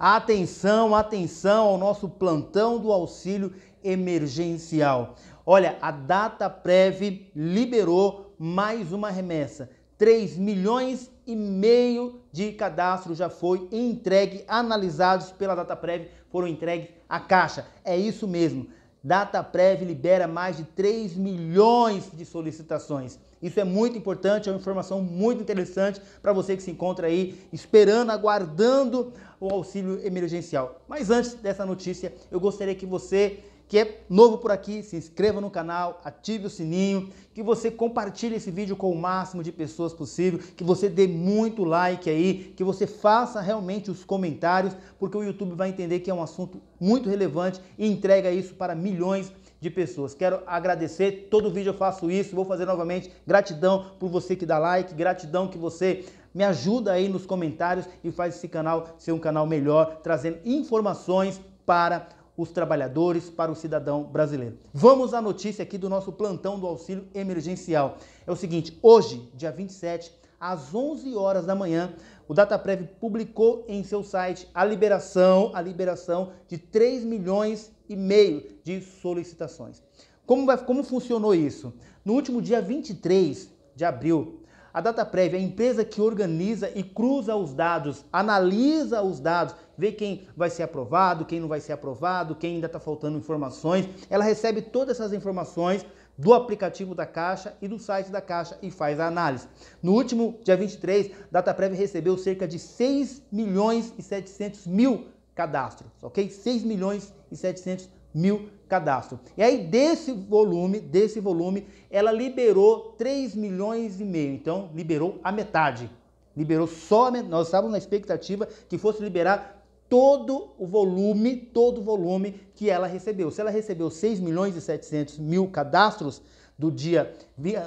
Atenção, atenção ao nosso plantão do auxílio emergencial. Olha, a DataPrev liberou mais uma remessa. 3 milhões e meio de cadastro já foi entregue, analisados pela DataPrev, foram entregues à Caixa. É isso mesmo. Data prévia libera mais de 3 milhões de solicitações. Isso é muito importante, é uma informação muito interessante para você que se encontra aí esperando, aguardando o auxílio emergencial. Mas antes dessa notícia, eu gostaria que você que é novo por aqui, se inscreva no canal, ative o sininho, que você compartilhe esse vídeo com o máximo de pessoas possível, que você dê muito like aí, que você faça realmente os comentários, porque o YouTube vai entender que é um assunto muito relevante e entrega isso para milhões de pessoas. Quero agradecer, todo vídeo eu faço isso, vou fazer novamente. Gratidão por você que dá like, gratidão que você me ajuda aí nos comentários e faz esse canal ser um canal melhor, trazendo informações para os trabalhadores, para o cidadão brasileiro. Vamos à notícia aqui do nosso plantão do auxílio emergencial. É o seguinte, hoje, dia 27, às 11 horas da manhã, o Dataprev publicou em seu site a liberação, a liberação de 3 milhões e meio de solicitações. Como, vai, como funcionou isso? No último dia 23 de abril, a data prévia é a empresa que organiza e cruza os dados, analisa os dados, vê quem vai ser aprovado, quem não vai ser aprovado, quem ainda está faltando informações. Ela recebe todas essas informações do aplicativo da Caixa e do site da Caixa e faz a análise. No último dia 23, Prévia recebeu cerca de 6 milhões e 700 mil cadastros, ok? 6 milhões e 700 mil mil cadastros. E aí desse volume, desse volume, ela liberou 3 milhões e meio. Então liberou a metade. Liberou só, nós estávamos na expectativa que fosse liberar todo o volume, todo o volume que ela recebeu. Se ela recebeu 6 milhões e 700 mil cadastros do dia,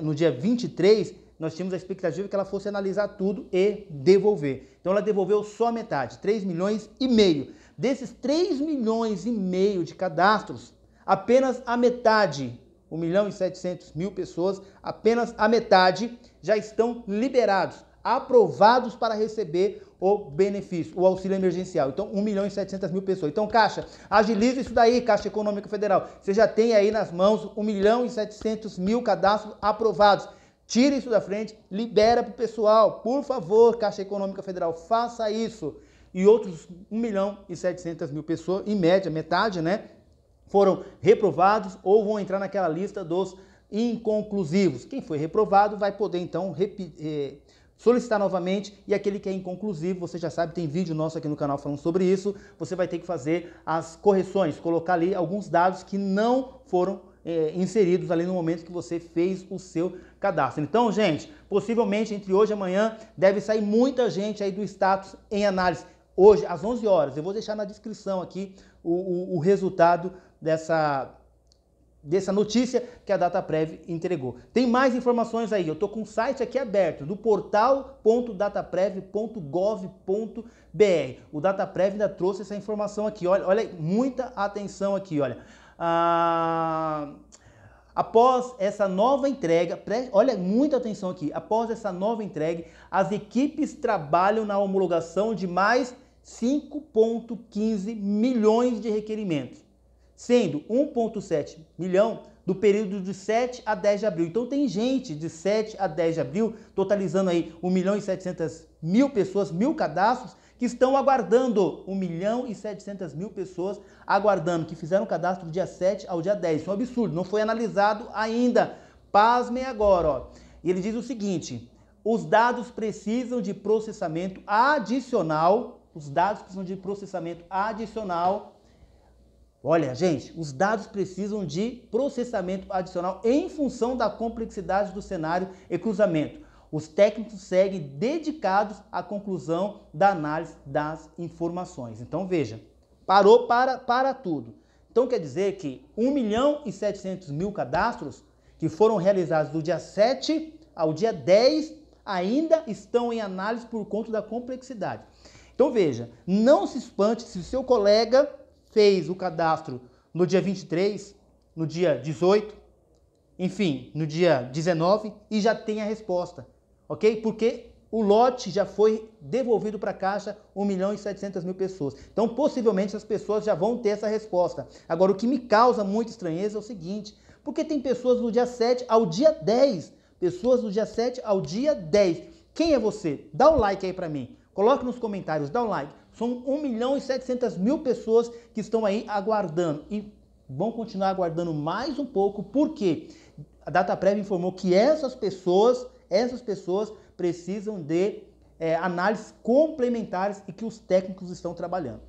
no dia 23, nós tínhamos a expectativa que ela fosse analisar tudo e devolver. Então ela devolveu só a metade, 3 milhões e meio. Desses 3 milhões e meio de cadastros, apenas a metade, 1 milhão e 700 mil pessoas, apenas a metade já estão liberados, aprovados para receber o benefício, o auxílio emergencial. Então, 1 milhão e 700 mil pessoas. Então, Caixa, agiliza isso daí, Caixa Econômica Federal. Você já tem aí nas mãos 1 milhão e 700 mil cadastros aprovados. Tira isso da frente, libera para o pessoal. Por favor, Caixa Econômica Federal, faça isso e outros 1 milhão e 700 mil pessoas, em média, metade, né? Foram reprovados ou vão entrar naquela lista dos inconclusivos. Quem foi reprovado vai poder então eh, solicitar novamente e aquele que é inconclusivo, você já sabe, tem vídeo nosso aqui no canal falando sobre isso. Você vai ter que fazer as correções, colocar ali alguns dados que não foram eh, inseridos ali no momento que você fez o seu cadastro. Então, gente, possivelmente entre hoje e amanhã deve sair muita gente aí do status em análise hoje, às 11 horas. Eu vou deixar na descrição aqui o, o, o resultado dessa, dessa notícia que a DataPrev entregou. Tem mais informações aí. Eu estou com o site aqui aberto, do portal.dataprev.gov.br. O DataPrev ainda trouxe essa informação aqui. Olha, olha muita atenção aqui, olha. Ah... Após essa nova entrega, olha muita atenção aqui, após essa nova entrega, as equipes trabalham na homologação de mais 5,15 milhões de requerimentos, sendo 1,7 milhão do período de 7 a 10 de abril. Então tem gente de 7 a 10 de abril, totalizando aí 1 milhão e 700 mil pessoas, mil cadastros, que estão aguardando 1 milhão e 700 mil pessoas aguardando, que fizeram cadastro do dia 7 ao dia 10. Isso é um absurdo, não foi analisado ainda. Pasmem agora, ó. E ele diz o seguinte: os dados precisam de processamento adicional os dados precisam de processamento adicional. Olha, gente, os dados precisam de processamento adicional em função da complexidade do cenário e cruzamento. Os técnicos seguem dedicados à conclusão da análise das informações. Então, veja, parou para, para tudo. Então, quer dizer que 1 milhão e 700 mil cadastros que foram realizados do dia 7 ao dia 10 ainda estão em análise por conta da complexidade. Então veja, não se espante se o seu colega fez o cadastro no dia 23, no dia 18, enfim, no dia 19 e já tem a resposta, ok? Porque o lote já foi devolvido para a Caixa 1 milhão e 700 mil pessoas. Então, possivelmente, as pessoas já vão ter essa resposta. Agora, o que me causa muita estranheza é o seguinte, porque tem pessoas do dia 7 ao dia 10, pessoas do dia 7 ao dia 10. Quem é você? Dá o um like aí para mim. Coloque nos comentários, dá um like. São 1 milhão e 700 mil pessoas que estão aí aguardando e vão continuar aguardando mais um pouco, porque a DataPrev informou que essas pessoas, essas pessoas precisam de é, análises complementares e que os técnicos estão trabalhando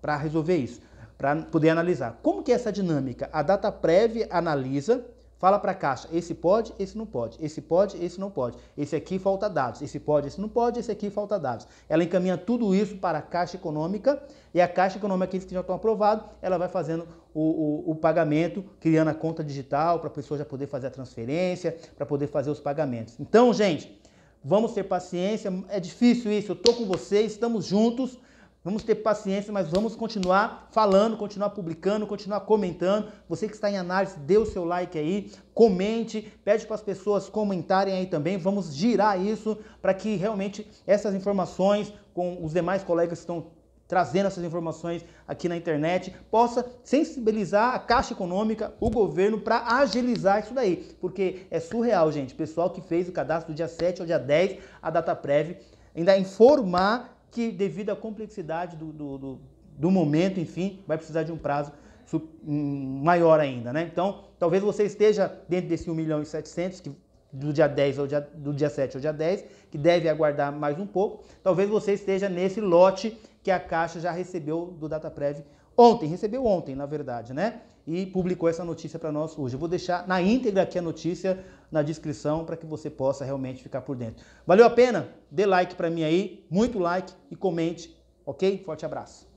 para resolver isso, para poder analisar. Como que é essa dinâmica? A DataPrev analisa Fala para a caixa, esse pode, esse não pode, esse pode, esse não pode, esse aqui falta dados, esse pode, esse não pode, esse aqui falta dados. Ela encaminha tudo isso para a Caixa Econômica e a Caixa Econômica, é aqueles que já estão aprovados, ela vai fazendo o, o, o pagamento, criando a conta digital para a pessoa já poder fazer a transferência, para poder fazer os pagamentos. Então, gente, vamos ter paciência, é difícil isso, eu estou com vocês, estamos juntos. Vamos ter paciência, mas vamos continuar falando, continuar publicando, continuar comentando. Você que está em análise, dê o seu like aí, comente, pede para as pessoas comentarem aí também. Vamos girar isso para que realmente essas informações, com os demais colegas que estão trazendo essas informações aqui na internet, possa sensibilizar a Caixa Econômica, o governo, para agilizar isso daí. Porque é surreal, gente. pessoal que fez o cadastro do dia 7 ao dia 10, a data prévia, ainda informar que devido à complexidade do, do, do, do momento, enfim, vai precisar de um prazo hum, maior ainda, né? Então, talvez você esteja dentro desse 1 milhão e 700 que do dia 10 ou dia, do dia 7 ao dia 10, que deve aguardar mais um pouco. Talvez você esteja nesse lote que a Caixa já recebeu do DataPrev ontem, recebeu ontem, na verdade, né? E publicou essa notícia para nós hoje. Eu vou deixar na íntegra aqui a notícia na descrição para que você possa realmente ficar por dentro. Valeu a pena? Dê like para mim aí, muito like e comente, ok? Forte abraço.